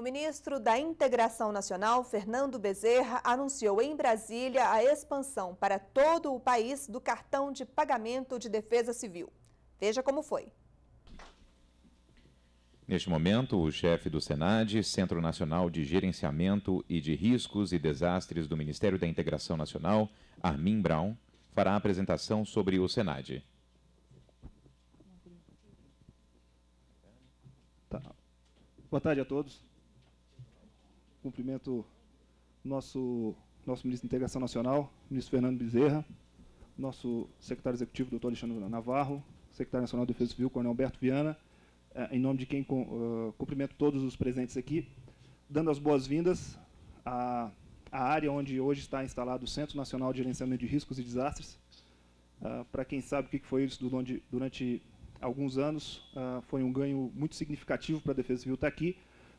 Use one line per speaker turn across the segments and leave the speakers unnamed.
O ministro da Integração Nacional, Fernando Bezerra, anunciou em Brasília a expansão para todo o país do cartão de pagamento de defesa civil. Veja como foi.
Neste momento, o chefe do SENAD, Centro Nacional de Gerenciamento e de Riscos e Desastres do Ministério da Integração Nacional, Armin Brown, fará a apresentação sobre o SENAD.
Tá. Boa tarde a todos. Cumprimento nosso, nosso ministro de Integração Nacional, ministro Fernando Bezerra, nosso secretário executivo, doutor Alexandre Navarro, secretário nacional de Defesa Civil, coronel Alberto Viana, eh, em nome de quem uh, cumprimento todos os presentes aqui, dando as boas-vindas à, à, área onde hoje está instalado o Centro Nacional de Gerenciamento de Riscos e Desastres. Uh, ah, Para quem sabe o que foi isso durante, durante alguns anos, uh, foi um ganho muito significativo para a Defesa Civil estar tá aqui,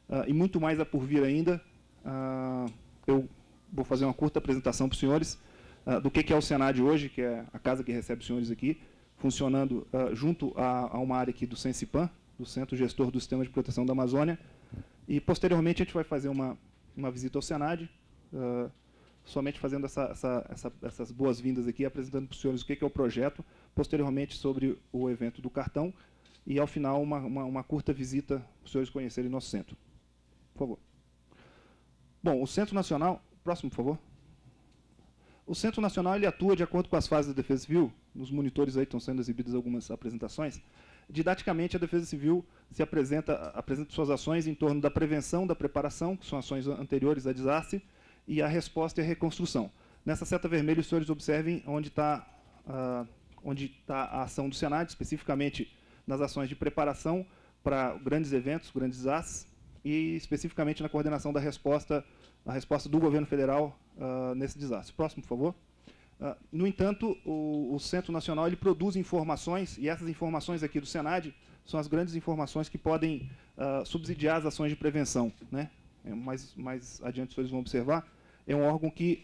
ah, e muito mais a por vir ainda, ah, eu vou fazer uma curta apresentação para os senhores uh, do que, que, é o Senad hoje, que é a casa que recebe os senhores aqui, funcionando uh, junto a, a, uma área aqui do Sensipan, do Centro Gestor do Sistema de Proteção da Amazônia. E, posteriormente, a gente vai fazer uma, uma visita ao Senad, somente fazendo essa, essa, essa, essas boas-vindas aqui, apresentando para os senhores o que, que, é o projeto, posteriormente sobre o evento do cartão, e, ao final, uma, uma, uma curta visita para os senhores conhecerem nosso centro. Por favor. Bom, o Centro Nacional... Próximo, por favor. O Centro Nacional ele atua de acordo com as fases da Defesa Civil. Nos monitores aí estão sendo exibidas algumas apresentações. Didaticamente, a Defesa Civil se apresenta, apresenta suas ações em torno da prevenção, da preparação, que são ações anteriores a desastre, e a resposta e a reconstrução. Nessa seta vermelha, os senhores observem onde está ah, onde tá a ação do Senado, especificamente nas ações de preparação para grandes eventos, grandes desastres, e especificamente na coordenação da resposta, a resposta do governo federal uh, nesse desastre. Próximo, por favor. Uh, no entanto, o, o, Centro Nacional ele produz informações, e essas informações aqui do Senad são as grandes informações que podem uh, subsidiar as ações de prevenção. Né? É, mais, mais adiante vocês vão observar, é um órgão que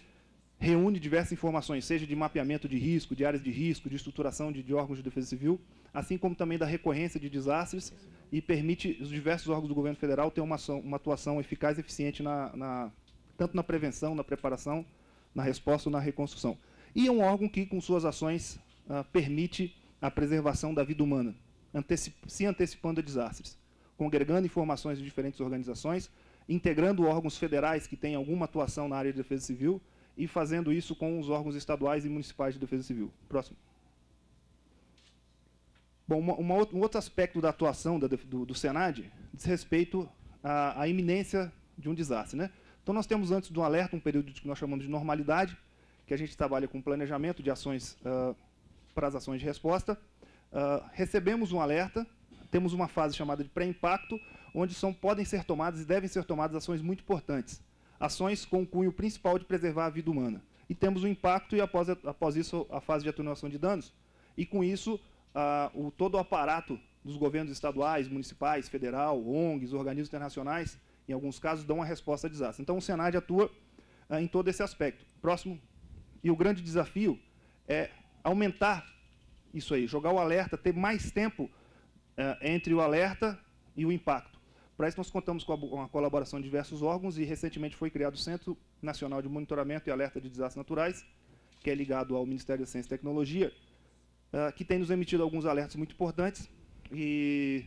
reúne diversas informações, seja de mapeamento de risco, de áreas de risco, de estruturação de, de órgãos de defesa civil, assim como também da recorrência de desastres e permite os diversos órgãos do governo federal ter uma, ação, uma atuação eficaz e eficiente na, na, tanto na prevenção, na preparação, na resposta ou na reconstrução. E é um órgão que, com suas ações, ah, permite a preservação da vida humana, anteci se antecipando a desastres, congregando informações de diferentes organizações, integrando órgãos federais que têm alguma atuação na área de defesa civil e fazendo isso com os órgãos estaduais e municipais de defesa civil. Próximo. Bom, uma, uma, um outro aspecto da atuação da, do, do, Senad diz respeito à, à, iminência de um desastre. Né? Então, nós temos antes do alerta um período que nós chamamos de normalidade, que a gente trabalha com planejamento de ações uh, para as ações de resposta. Uh, recebemos um alerta, temos uma fase chamada de pré-impacto, onde são, podem ser tomadas e devem ser tomadas ações muito importantes. Ações com o cunho principal de preservar a vida humana. E temos o impacto e, após, após isso, a fase de atenuação de danos. E, com isso, ah, o, todo o aparato dos governos estaduais, municipais, federal, ONGs, organismos internacionais, em alguns casos, dão a resposta a desastre. Então, o Senad atua ah, em todo esse aspecto. Próximo. E o grande desafio é aumentar isso aí, jogar o alerta, ter mais tempo ah, entre o alerta e o impacto. Para isso, nós contamos com a, com a colaboração de diversos órgãos e, recentemente, foi criado o Centro Nacional de Monitoramento e Alerta de Desastres Naturais, que é ligado ao Ministério da Ciência e Tecnologia, ah, que tem nos emitido alguns alertas muito importantes e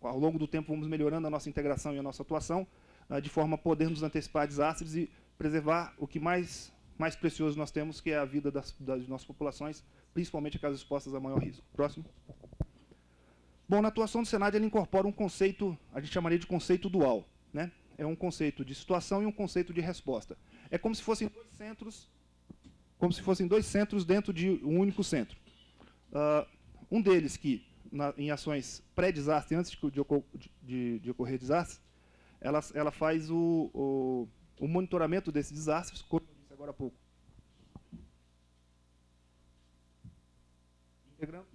ao longo do tempo vamos melhorando a nossa integração e a nossa atuação, ah, de forma a poder nos antecipar desastres e preservar o que mais, mais precioso nós temos, que é a vida das, das nossas populações, principalmente aquelas expostas a maior risco. Próximo. Bom, na atuação do Senado ele incorpora um conceito, a gente chamaria de conceito dual, né? É um conceito de situação e um conceito de resposta. É como se fossem dois centros, como se fossem dois centros dentro de um único centro. Uh, um deles que, na, em ações pré-desastre, antes de, de, de, ocorrer desastre, ela, ela faz o, o, o monitoramento desses desastres, como eu disse agora há pouco. Integrando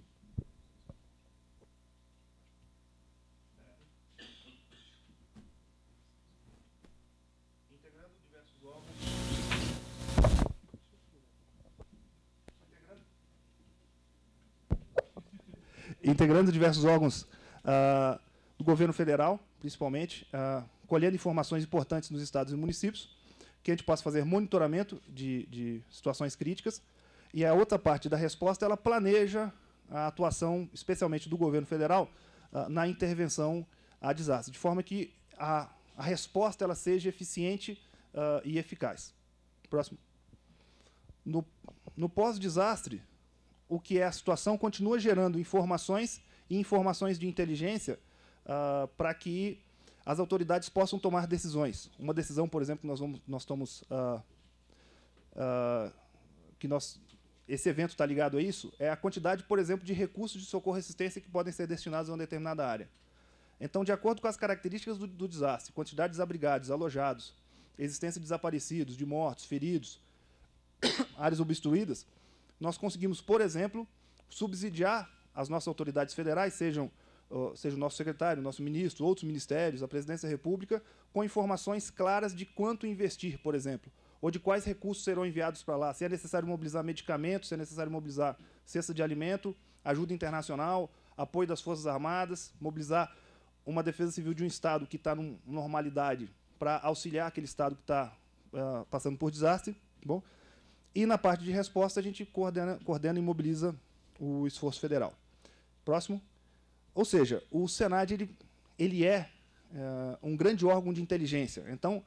integrando diversos órgãos ah, do governo federal, principalmente, ah, colhendo informações importantes nos estados e municípios, que a gente possa fazer monitoramento de, de situações críticas. E a outra parte da resposta, ela planeja a atuação, especialmente do governo federal, ah, na intervenção a desastre, de forma que a, a resposta ela seja eficiente e eficaz. Próximo. No, no pós-desastre, o que é a situação, continua gerando informações e informações de inteligência uh, para que as autoridades possam tomar decisões. Uma decisão, por exemplo, que nós, vamos, nós estamos. Uh, uh, que nós, esse evento está ligado a isso, é a quantidade, por exemplo, de recursos de socorro e assistência que podem ser destinados a uma determinada área. Então, de acordo com as características do, do desastre, quantidade de desabrigados, alojados, existência de desaparecidos, de mortos, feridos, áreas obstruídas, nós conseguimos, por exemplo, subsidiar as nossas autoridades federais, sejam seja o nosso secretário, o nosso ministro, outros ministérios, a presidência da República, com informações claras de quanto investir, por exemplo, ou de quais recursos serão enviados para lá, se é necessário mobilizar medicamentos, se é necessário mobilizar cesta de alimento, ajuda internacional, apoio das Forças Armadas, mobilizar uma defesa civil de um Estado que está numa normalidade para auxiliar aquele Estado que está uh, ah, passando por desastre. Bom, e na parte de resposta, a gente coordena, coordena e mobiliza o esforço federal. Próximo. Ou seja, o Senad ele, ele é, é um grande órgão de inteligência. Então,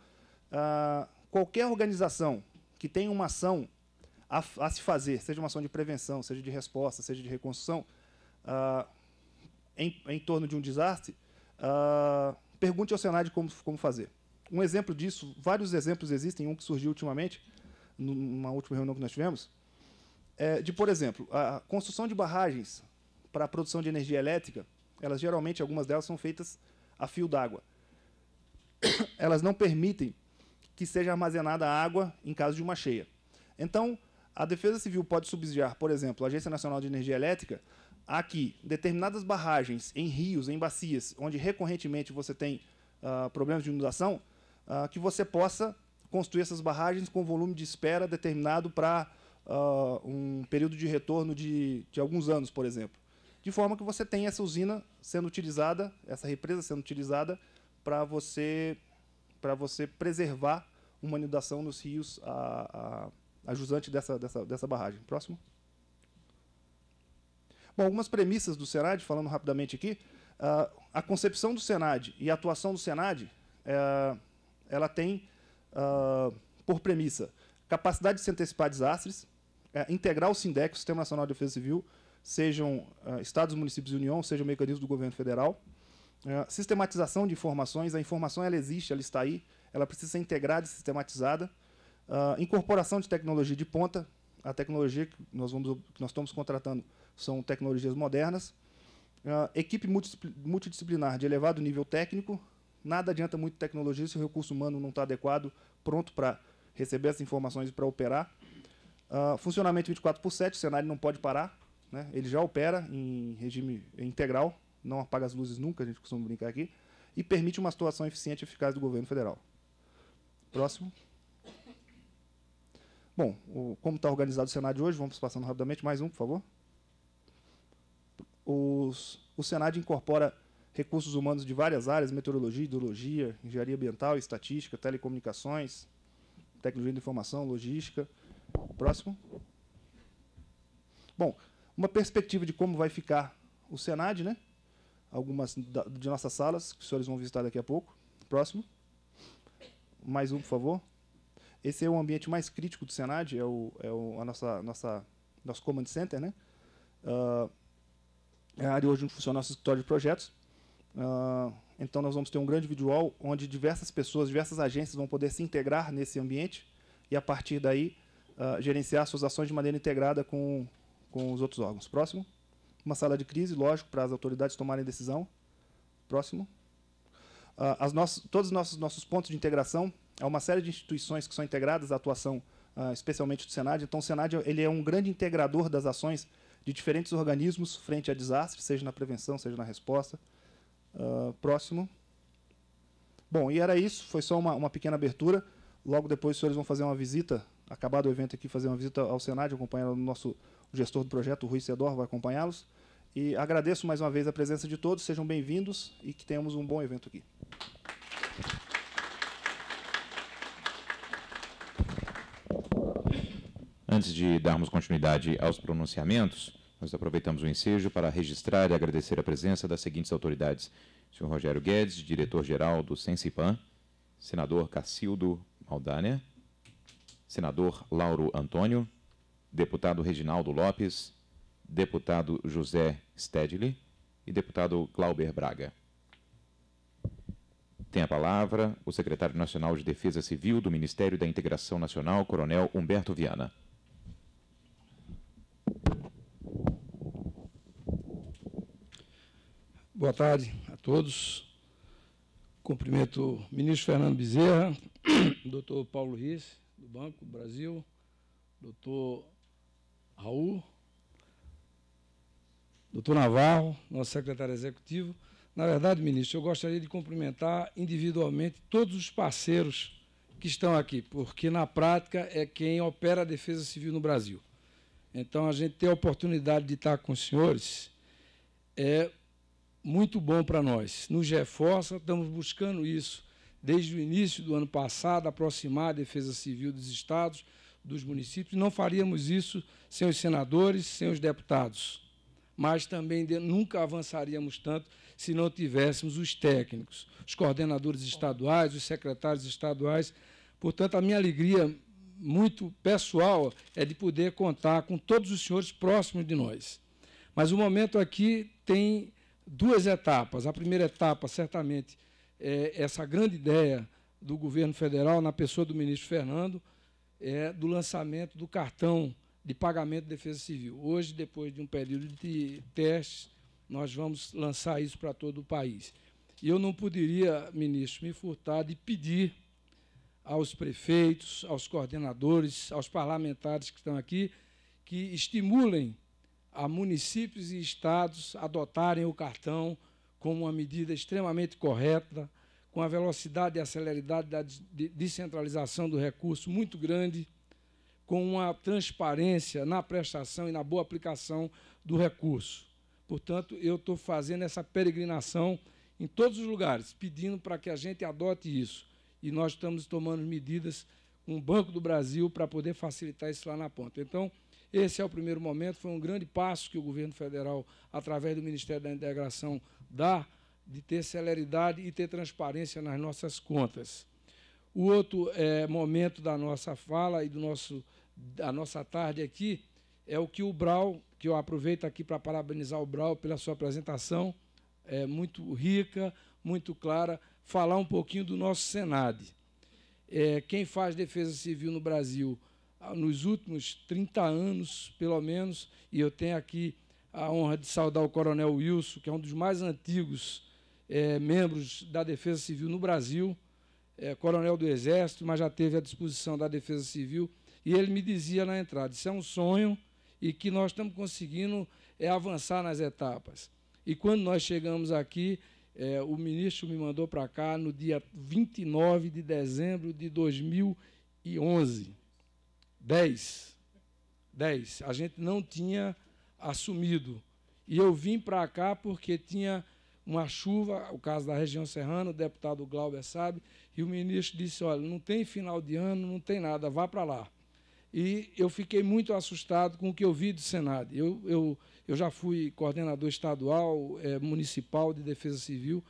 ah, qualquer organização que tenha uma ação a, a, se fazer, seja uma ação de prevenção, seja de resposta, seja de reconstrução, ah, em, em, torno de um desastre, ah, pergunte ao Senad como, como fazer. Um exemplo disso, vários exemplos existem, um que surgiu ultimamente, numa última reunião que nós tivemos, é, de, por exemplo, a construção de barragens para a produção de energia elétrica, elas geralmente, algumas delas, são feitas a fio d'água. Elas não permitem que seja armazenada água em caso de uma cheia. Então, a Defesa Civil pode subsidiar, por exemplo, a Agência Nacional de Energia Elétrica, a que determinadas barragens em rios, em bacias, onde recorrentemente você tem uh, problemas de inundação, uh, que você possa construir essas barragens com volume de espera determinado para uh, ah, um período de retorno de, de alguns anos, por exemplo. De forma que você tem essa usina sendo utilizada, essa represa sendo utilizada, para você, você preservar uma inundação nos rios a, a, a jusante dessa, dessa, dessa barragem. Próximo. Bom, algumas premissas do Senad, falando rapidamente aqui. Uh, a concepção do Senad e a atuação do Senad, uh, ela tem uh, por premissa, capacidade de se antecipar a desastres, uh, integrar o SINDEC, o Sistema Nacional de Defesa Civil, sejam uh, estados, municípios e União, sejam mecanismos do governo federal. É, sistematização de informações, a informação ela existe, ela está aí, ela precisa ser integrada e sistematizada. Ah, incorporação de tecnologia de ponta, a tecnologia que nós, vamos, que nós estamos contratando são tecnologias modernas. equipe multidisciplinar de elevado nível técnico, Nada adianta muito tecnologia se o recurso humano não está adequado, pronto para receber essas informações e para operar. Uh, funcionamento 24 por 7, o cenário não pode parar. Né? Ele já opera em regime integral, não apaga as luzes nunca, a gente costuma brincar aqui, e permite uma situação eficiente e eficaz do governo federal. Próximo. Bom, o, como está organizado o Senado de hoje, vamos passando rapidamente, mais um, por favor. Os, o Senado incorpora recursos humanos de várias áreas, meteorologia, hidrologia, engenharia ambiental, estatística, telecomunicações, tecnologia de informação, logística. Próximo. Bom, uma perspectiva de como vai ficar o Senad, né? Algumas de nossas salas, que os senhores vão visitar daqui a pouco. Próximo. Mais um, por favor. Esse é o ambiente mais crítico do Senad, é, o, é o, a nossa, nossa, nosso Command Center, né? Uh, é a área hoje onde funciona o nosso escritório de projetos. Ah, então nós vamos ter um grande visual onde diversas pessoas, diversas agências vão poder se integrar nesse ambiente e a partir daí uh, gerenciar suas ações de maneira integrada com, com os outros órgãos. Próximo. Uma sala de crise, lógico, para as autoridades tomarem decisão. Próximo. Uh, nossas, todos os nossos, nossos pontos de integração, há uma série de instituições que são integradas à atuação, especialmente do Senad. Então o Senad ele é um grande integrador das ações de diferentes organismos frente a desastres, seja na prevenção, seja na resposta. Ah, próximo. Bom, e era isso, foi só uma, uma pequena abertura. Logo depois os senhores vão fazer uma visita, acabado o evento aqui, fazer uma visita ao Senado, acompanhar o nosso gestor do projeto, o Rui Cedor, vai acompanhá-los. E agradeço mais uma vez a presença de todos, sejam bem-vindos e que tenhamos um bom evento aqui.
Antes de darmos continuidade aos pronunciamentos, nós aproveitamos o ensejo para registrar e agradecer a presença das seguintes autoridades: Sr. Rogério Guedes, diretor-geral do Sensipan, senador Cacildo Maldânia, senador Lauro Antônio, deputado Reginaldo Lopes, deputado José Stedley e deputado Glauber Braga. Tem a palavra o secretário nacional de Defesa Civil do Ministério da Integração Nacional, Coronel Humberto Viana.
boa tarde a todos. Cumprimento o ministro Fernando Bezerra, doutor Paulo Riz, do Banco Brasil, doutor Raul, doutor Navarro, nosso secretário executivo. Na verdade, ministro, eu gostaria de cumprimentar individualmente todos os parceiros que estão aqui, porque na prática é quem opera a defesa civil no Brasil. Então, a gente ter a oportunidade de estar com os senhores é muito bom para nós. Nos reforça, estamos buscando isso desde o início do ano passado, aproximar a Defesa Civil dos Estados, dos municípios. Não faríamos isso sem os senadores, sem os deputados. Mas também nunca avançaríamos tanto se não tivéssemos os técnicos, os coordenadores estaduais, os secretários estaduais. Portanto, a minha alegria muito pessoal é de poder contar com todos os senhores próximos de nós. Mas o momento aqui tem duas etapas. A primeira etapa, certamente, é essa grande ideia do governo federal, na pessoa do ministro Fernando, é do lançamento do cartão de pagamento de defesa civil. Hoje, depois de um período de testes, nós vamos lançar isso para todo o país. E eu não poderia, ministro, me furtar de pedir aos prefeitos, aos coordenadores, aos parlamentares que estão aqui, que estimulem a municípios e estados adotarem o cartão como uma medida extremamente correta, com a velocidade e a celeridade da descentralização do recurso muito grande, com uma transparência na prestação e na boa aplicação do recurso. Portanto, eu estou fazendo essa peregrinação em todos os lugares, pedindo para que a gente adote isso. E nós estamos tomando medidas com o Banco do Brasil para poder facilitar isso lá na ponta. Então, esse é o primeiro momento, foi um grande passo que o governo federal, através do Ministério da Integração, dá de ter celeridade e ter transparência nas nossas contas. O outro é, momento da nossa fala e do nosso, da nossa tarde aqui é o que o Brau, que eu aproveito aqui para parabenizar o Brau pela sua apresentação, é, muito rica, muito clara, falar um pouquinho do nosso Senado. É, quem faz defesa civil no Brasil ah, nos últimos 30 anos, pelo menos, e eu tenho aqui a honra de saudar o Coronel Wilson, que é um dos mais antigos é, membros da Defesa Civil no Brasil, é, coronel do Exército, mas já teve à disposição da Defesa Civil, e ele me dizia na entrada: Isso é um sonho e que nós estamos conseguindo é, avançar nas etapas. E quando nós chegamos aqui, é, o ministro me mandou para cá no dia 29 de dezembro de 2011. Dez. Dez. A gente não tinha assumido. E eu vim para cá porque tinha uma chuva, o caso da região serrana, o deputado Glauber sabe, e o ministro disse, olha, não tem final de ano, não tem nada, vá para lá. E eu fiquei muito assustado com o que eu vi do Senado. Eu, eu, eu já fui coordenador estadual, eh, municipal de defesa civil,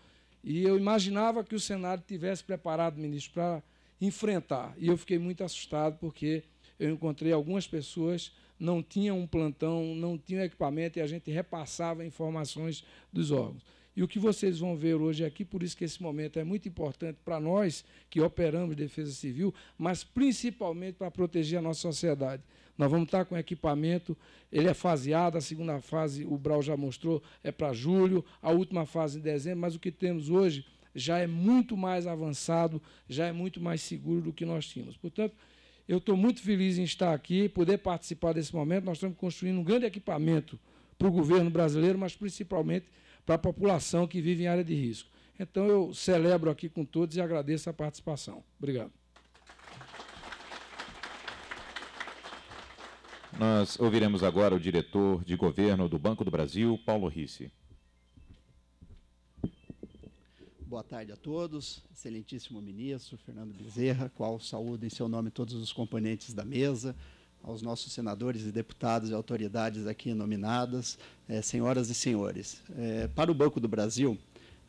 e eu imaginava que o Senado tivesse preparado o ministro para enfrentar. E eu fiquei muito assustado porque eu encontrei algumas pessoas não tinham um plantão, não tinham equipamento e a gente repassava informações dos órgãos. E o que vocês vão ver hoje aqui, por isso que esse momento é muito importante para nós que operamos defesa civil, mas principalmente para proteger a nossa sociedade. Nós vamos estar com equipamento, ele é faseado, a segunda fase, o Brau já mostrou, é para julho, a última fase em dezembro, mas o que temos hoje já é muito mais avançado, já é muito mais seguro do que nós tínhamos. Portanto, eu estou muito feliz em estar aqui, poder participar desse momento. Nós estamos construindo um grande equipamento para o governo brasileiro, mas principalmente para a população que vive em área de risco. Então, eu celebro aqui com todos e agradeço a participação. Obrigado.
Nós ouviremos agora o diretor de governo do Banco do Brasil, Paulo Risse.
Boa tarde a todos. Excelentíssimo ministro Fernando Bezerra, qual saúdo em seu nome todos os componentes da mesa, aos nossos senadores e deputados e autoridades aqui nominadas, eh, senhoras e senhores. Eh, para o Banco do Brasil,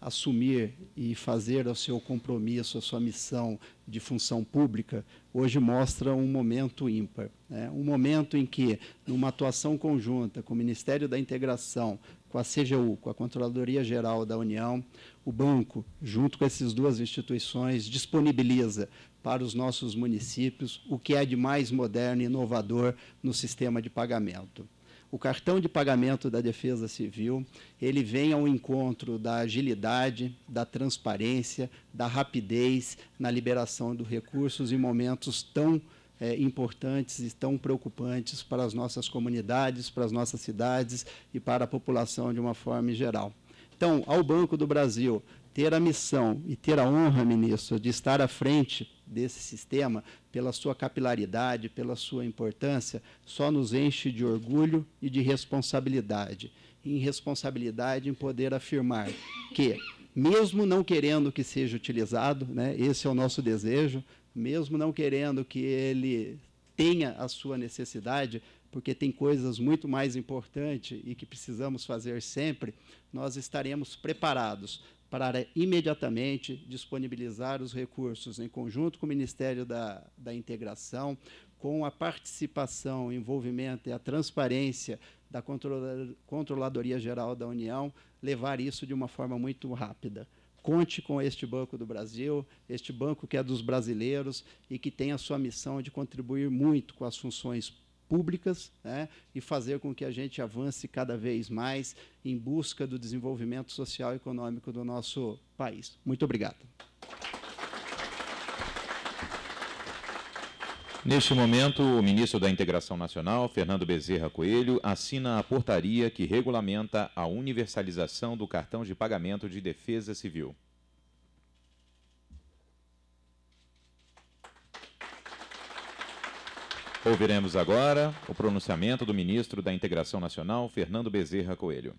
assumir e fazer o seu compromisso, a sua missão de função pública, hoje mostra um momento ímpar. Né? Um momento em que, numa atuação conjunta com o Ministério da Integração, com a CGU, com a Controladoria Geral da União, o banco, junto com essas duas instituições, disponibiliza para os nossos municípios o que é de mais moderno e inovador no sistema de pagamento. O cartão de pagamento da Defesa Civil, ele vem ao encontro da agilidade, da transparência, da rapidez na liberação dos recursos em momentos tão é, importantes e tão preocupantes para as nossas comunidades, para as nossas cidades e para a população de uma forma geral. Então, ao Banco do Brasil ter a missão e ter a honra, ministro, de estar à frente desse sistema, pela sua capilaridade, pela sua importância, só nos enche de orgulho e de responsabilidade. Em responsabilidade em poder afirmar que, mesmo não querendo que seja utilizado, né, esse é o nosso desejo, mesmo não querendo que ele tenha a sua necessidade, porque tem coisas muito mais importantes e que precisamos fazer sempre, nós estaremos preparados para imediatamente disponibilizar os recursos em conjunto com o Ministério da, da Integração, com a participação, o envolvimento e a transparência da Controladoria Geral da União, levar isso de uma forma muito rápida conte com este Banco do Brasil, este banco que é dos brasileiros e que tem a sua missão de contribuir muito com as funções públicas né, e fazer com que a gente avance cada vez mais em busca do desenvolvimento social e econômico do nosso país. Muito obrigado.
Neste momento, o ministro da Integração Nacional, Fernando Bezerra Coelho, assina a portaria que regulamenta a universalização do cartão de pagamento de defesa civil. Ouviremos agora o pronunciamento do ministro da Integração Nacional, Fernando Bezerra Coelho.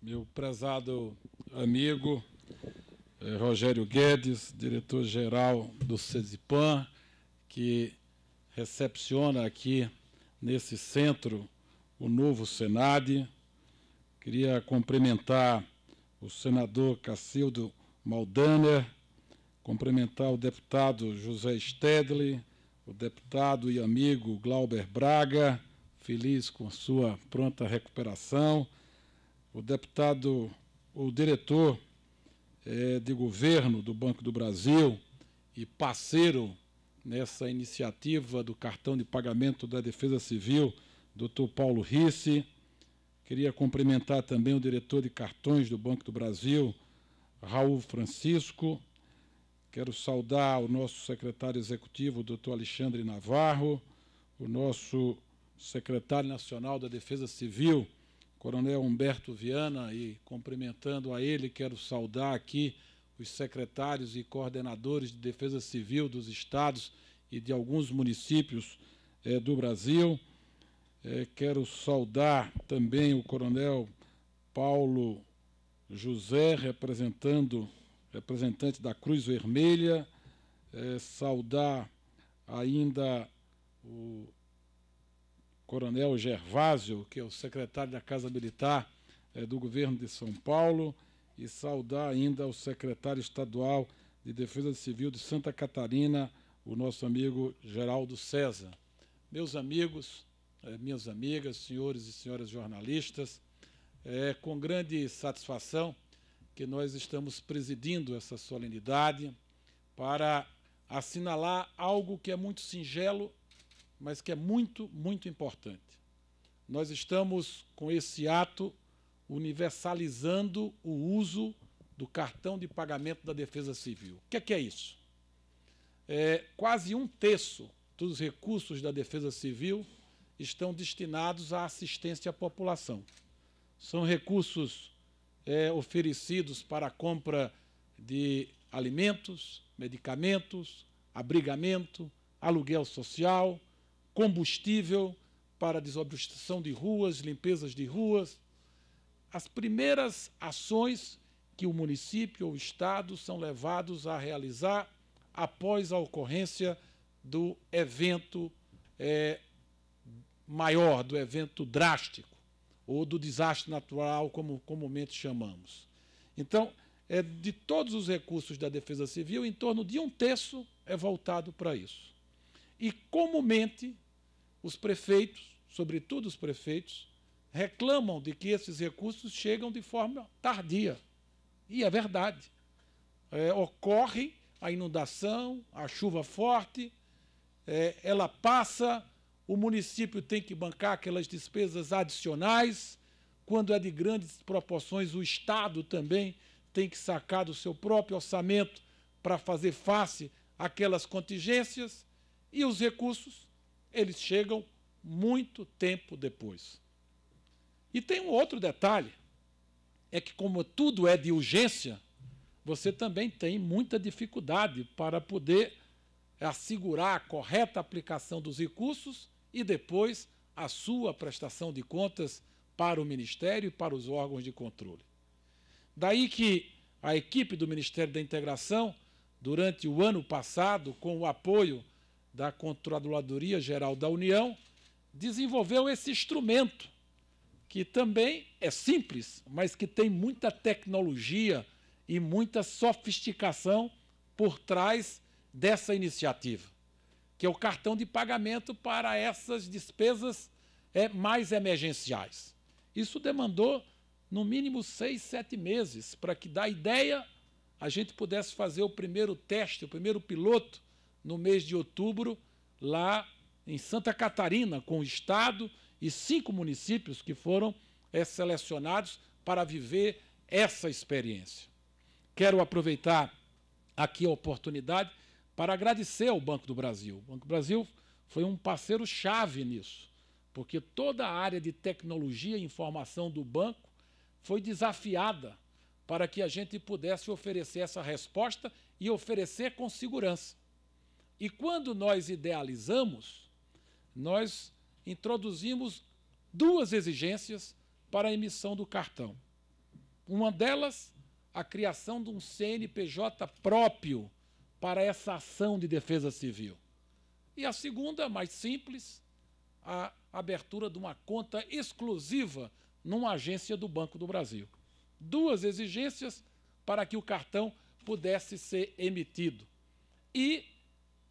Meu prezado amigo eh, Rogério Guedes, diretor-geral do CESIPAM, que recepciona aqui nesse centro o novo Senad. Queria cumprimentar o senador Cacildo Maldânia, cumprimentar o deputado José Stedley, o deputado e amigo Glauber Braga, feliz com sua pronta recuperação, o deputado, o diretor é, de governo do Banco do Brasil e parceiro nessa iniciativa do cartão de pagamento da Defesa Civil, doutor Paulo Risse. Queria cumprimentar também o diretor de cartões do Banco do Brasil, Raul Francisco. Quero saudar o nosso secretário executivo, doutor Alexandre Navarro, o nosso secretário nacional da Defesa Civil, Coronel Humberto Viana, e cumprimentando a ele, quero saudar aqui os secretários e coordenadores de Defesa Civil dos estados e de alguns municípios é, do Brasil. É, quero saudar também o Coronel Paulo José, representando, representante da Cruz Vermelha, é, saudar ainda o Coronel Gervásio, que é o secretário da Casa Militar é, do governo de São Paulo, e saudar ainda o secretário estadual de Defesa Civil de Santa Catarina, o nosso amigo Geraldo César. Meus amigos, é, minhas amigas, senhores e senhoras jornalistas, é com grande satisfação que nós estamos presidindo essa solenidade para assinalar algo que é muito singelo, mas que é muito, muito importante. Nós estamos, com esse ato, universalizando o uso do cartão de pagamento da Defesa Civil. O que é, que é isso? É, quase um terço dos recursos da Defesa Civil estão destinados à assistência à população são recursos é, oferecidos para a compra de alimentos, medicamentos, abrigamento, aluguel social, combustível para desobstrução de ruas, limpezas de ruas. As primeiras ações que o município ou o Estado são levados a realizar após a ocorrência do evento é, maior, do evento drástico ou do desastre natural, como comumente chamamos. Então, é, de todos os recursos da Defesa Civil, em torno de um terço é voltado para isso. E comumente os prefeitos, sobretudo os prefeitos, reclamam de que esses recursos chegam de forma tardia. E é verdade. É, ocorre a inundação, a chuva forte, é, ela passa o município tem que bancar aquelas despesas adicionais, quando é de grandes proporções, o Estado também tem que sacar do seu próprio orçamento para fazer face àquelas contingências, e os recursos, eles chegam muito tempo depois. E tem um outro detalhe, é que como tudo é de urgência, você também tem muita dificuldade para poder assegurar a correta aplicação dos recursos e depois a sua prestação de contas para o Ministério e para os órgãos de controle. Daí que a equipe do Ministério da Integração, durante o ano passado, com o apoio da Controladoria Geral da União, desenvolveu esse instrumento, que também é simples, mas que tem muita tecnologia e muita sofisticação por trás dessa iniciativa que é o cartão de pagamento para essas despesas é, mais emergenciais. Isso demandou, no mínimo, seis, sete meses, para que, da ideia, a gente pudesse fazer o primeiro teste, o primeiro piloto, no mês de outubro, lá em Santa Catarina, com o Estado e cinco municípios que foram é, selecionados para viver essa experiência. Quero aproveitar aqui a oportunidade para agradecer ao Banco do Brasil. O Banco do Brasil foi um parceiro chave nisso, porque toda a área de tecnologia e informação do banco foi desafiada para que a gente pudesse oferecer essa resposta e oferecer com segurança. E quando nós idealizamos, nós introduzimos duas exigências para a emissão do cartão. Uma delas, a criação de um CNPJ próprio para essa ação de defesa civil. E a segunda, mais simples, a abertura de uma conta exclusiva numa agência do Banco do Brasil. Duas exigências para que o cartão pudesse ser emitido. E,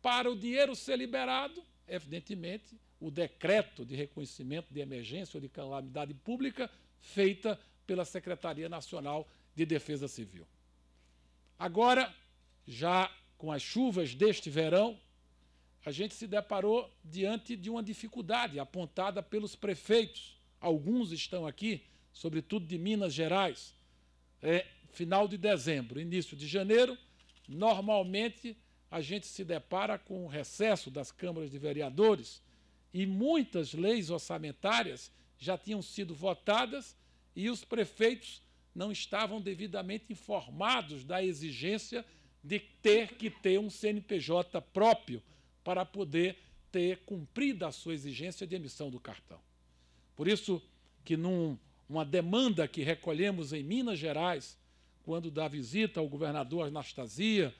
para o dinheiro ser liberado, evidentemente, o decreto de reconhecimento de emergência ou de calamidade pública feita pela Secretaria Nacional de Defesa Civil. Agora, já com as chuvas deste verão, a gente se deparou diante de uma dificuldade apontada pelos prefeitos. Alguns estão aqui, sobretudo de Minas Gerais. É, final de dezembro, início de janeiro, normalmente a gente se depara com o recesso das câmaras de vereadores e muitas leis orçamentárias já tinham sido votadas e os prefeitos não estavam devidamente informados da exigência de ter que ter um CNPJ próprio para poder ter cumprido a sua exigência de emissão do cartão. Por isso que numa num, demanda que recolhemos em Minas Gerais, quando da visita ao governador Anastasia,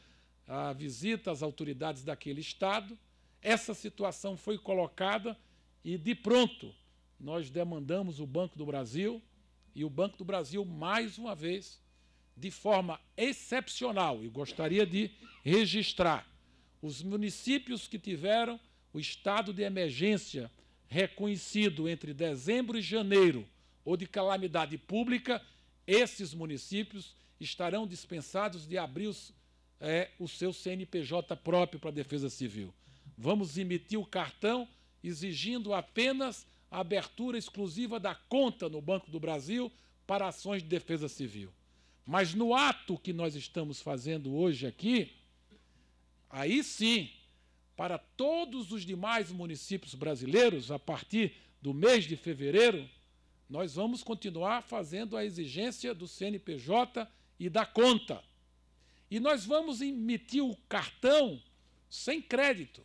a visita às autoridades daquele estado, essa situação foi colocada e de pronto nós demandamos o Banco do Brasil e o Banco do Brasil mais uma vez de forma excepcional, e gostaria de registrar, os municípios que tiveram o estado de emergência reconhecido entre dezembro e janeiro ou de calamidade pública, esses municípios estarão dispensados de abrir os, é, o seu CNPJ próprio para a Defesa Civil. Vamos emitir o cartão exigindo apenas a abertura exclusiva da conta no Banco do Brasil para ações de defesa civil. Mas no ato que nós estamos fazendo hoje aqui, aí sim, para todos os demais municípios brasileiros, a partir do mês de fevereiro, nós vamos continuar fazendo a exigência do CNPJ e da conta. E nós vamos emitir o cartão sem crédito.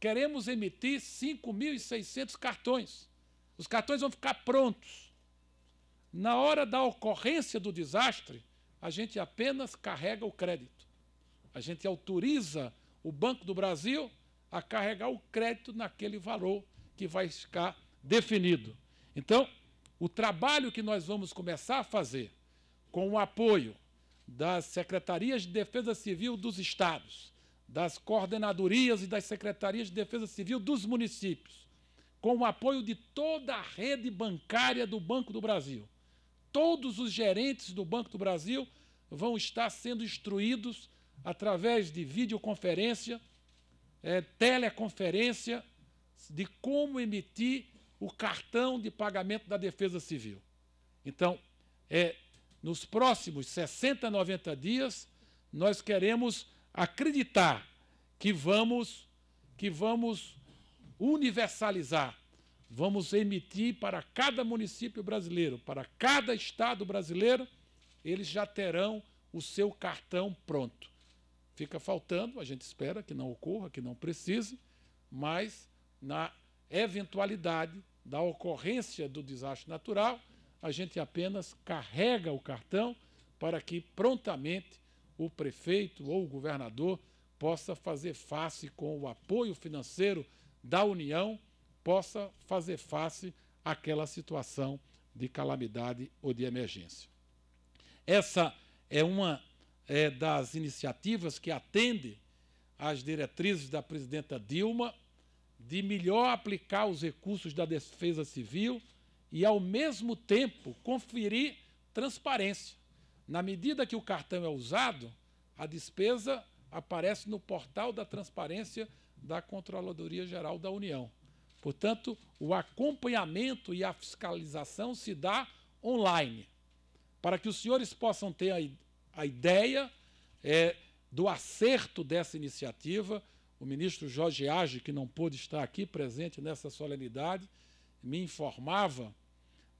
Queremos emitir 5.600 cartões. Os cartões vão ficar prontos. Na hora da ocorrência do desastre, a gente apenas carrega o crédito. A gente autoriza o Banco do Brasil a carregar o crédito naquele valor que vai ficar definido. Então, o trabalho que nós vamos começar a fazer com o apoio das secretarias de defesa civil dos estados, das coordenadorias e das secretarias de defesa civil dos municípios, com o apoio de toda a rede bancária do Banco do Brasil, todos os gerentes do Banco do Brasil vão estar sendo instruídos através de videoconferência, é, teleconferência, de como emitir o cartão de pagamento da Defesa Civil. Então, é, nos próximos 60, 90 dias, nós queremos acreditar que vamos, que vamos universalizar vamos emitir para cada município brasileiro, para cada estado brasileiro, eles já terão o seu cartão pronto. Fica faltando, a gente espera que não ocorra, que não precise, mas na eventualidade da ocorrência do desastre natural, a gente apenas carrega o cartão para que prontamente o prefeito ou o governador possa fazer face com o apoio financeiro da União possa fazer face àquela situação de calamidade ou de emergência. Essa é uma é, das iniciativas que atende às diretrizes da presidenta Dilma de melhor aplicar os recursos da defesa civil e, ao mesmo tempo, conferir transparência. Na medida que o cartão é usado, a despesa aparece no portal da transparência da Controladoria Geral da União. Portanto, o acompanhamento e a fiscalização se dá online, para que os senhores possam ter a, a ideia é, do acerto dessa iniciativa. O ministro Jorge Age, que não pôde estar aqui presente nessa solenidade, me informava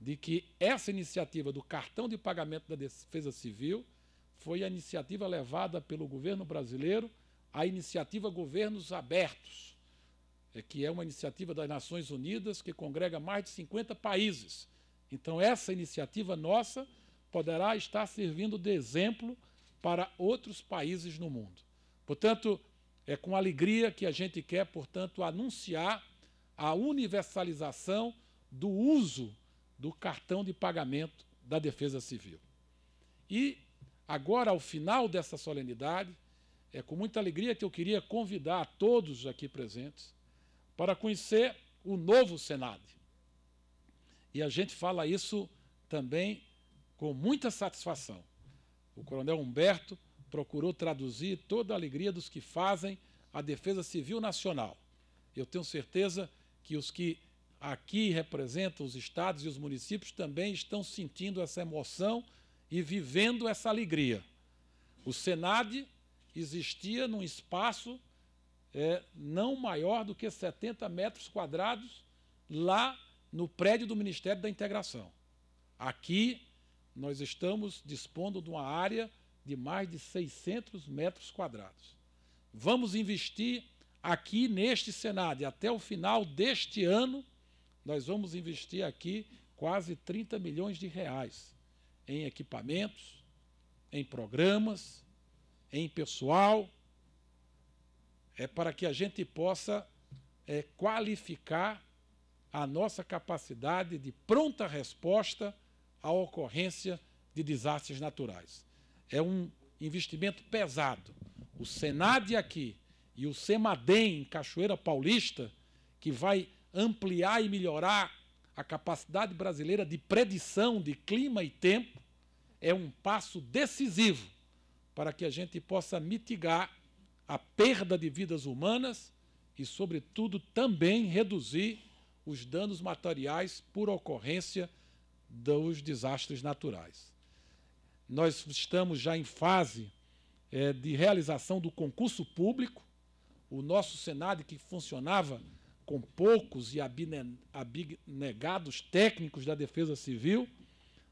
de que essa iniciativa do cartão de pagamento da Defesa Civil foi a iniciativa levada pelo governo brasileiro, a iniciativa Governos Abertos, é que é uma iniciativa das Nações Unidas que congrega mais de 50 países. Então, essa iniciativa nossa poderá estar servindo de exemplo para outros países no mundo. Portanto, é com alegria que a gente quer, portanto, anunciar a universalização do uso do cartão de pagamento da Defesa Civil. E agora, ao final dessa solenidade, é com muita alegria que eu queria convidar a todos aqui presentes para conhecer o novo Senado. E a gente fala isso também com muita satisfação. O coronel Humberto procurou traduzir toda a alegria dos que fazem a Defesa Civil Nacional. Eu tenho certeza que os que aqui representam os estados e os municípios também estão sentindo essa emoção e vivendo essa alegria. O Senad existia num espaço é, não maior do que 70 metros quadrados lá no prédio do Ministério da Integração. Aqui nós estamos dispondo de uma área de mais de 600 metros quadrados. Vamos investir aqui neste Senado e até o final deste ano nós vamos investir aqui quase 30 milhões de reais em equipamentos, em programas, em pessoal, é para que a gente possa é, qualificar a nossa capacidade de pronta resposta à ocorrência de desastres naturais. É um investimento pesado. O Senad aqui e o Semadem em Cachoeira Paulista, que vai ampliar e melhorar a capacidade brasileira de predição de clima e tempo, é um passo decisivo para que a gente possa mitigar a perda de vidas humanas e, sobretudo, também reduzir os danos materiais por ocorrência dos desastres naturais. Nós estamos já em fase é, de realização do concurso público. O nosso Senado, que funcionava com poucos e abnegados técnicos da Defesa Civil,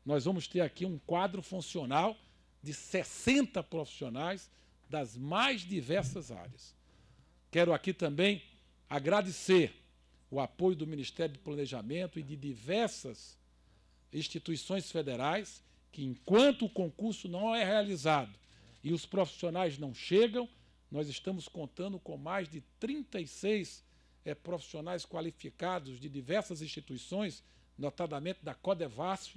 nós vamos ter aqui um quadro funcional de 60 profissionais das mais diversas áreas. Quero aqui também agradecer o apoio do Ministério do Planejamento e de diversas instituições federais que, enquanto o concurso não é realizado e os profissionais não chegam, nós estamos contando com mais de 36 é, eh, profissionais qualificados de diversas instituições, notadamente da Codevasf,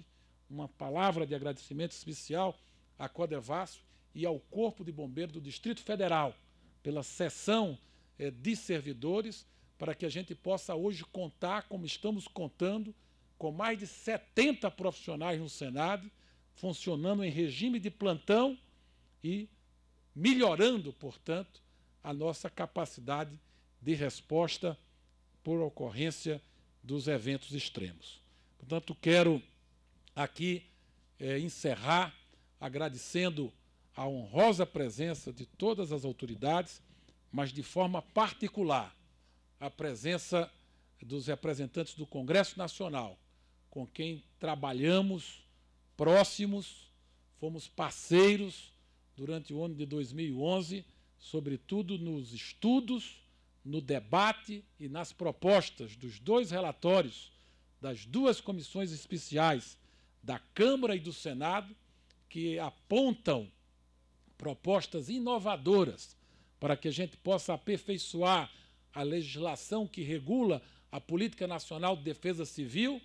uma palavra de agradecimento especial à Codevasf, e ao Corpo de Bombeiros do Distrito Federal, pela seção eh, de servidores, para que a gente possa hoje contar, como estamos contando, com mais de 70 profissionais no Senado, funcionando em regime de plantão e melhorando, portanto, a nossa capacidade de resposta por ocorrência dos eventos extremos. Portanto, quero aqui eh, encerrar agradecendo a honrosa presença de todas as autoridades, mas de forma particular a presença dos representantes do Congresso Nacional, com quem trabalhamos próximos, fomos parceiros durante o ano de 2011, sobretudo nos estudos, no debate e nas propostas dos dois relatórios das duas comissões especiais da Câmara e do Senado, que apontam propostas inovadoras para que a gente possa aperfeiçoar a legislação que regula a Política Nacional de Defesa Civil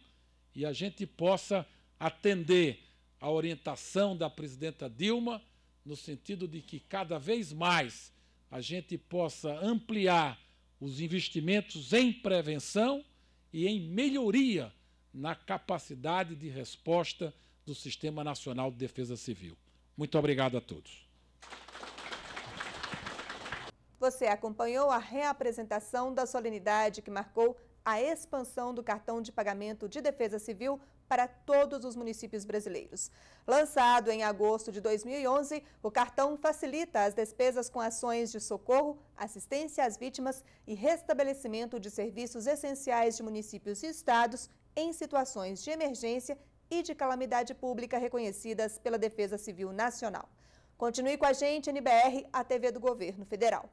e a gente possa atender à orientação da presidenta Dilma, no sentido de que cada vez mais a gente possa ampliar os investimentos em prevenção e em melhoria na capacidade de resposta do Sistema Nacional de Defesa Civil. Muito obrigado a todos. Você acompanhou a reapresentação da solenidade que marcou a expansão do cartão de pagamento de defesa civil para todos os municípios brasileiros. Lançado em agosto de 2011, o cartão facilita as despesas com ações de socorro, assistência às vítimas e restabelecimento de serviços essenciais de municípios e estados em situações de emergência e de calamidade pública reconhecidas pela Defesa Civil Nacional. Continue com a gente, NBR, a TV do Governo Federal.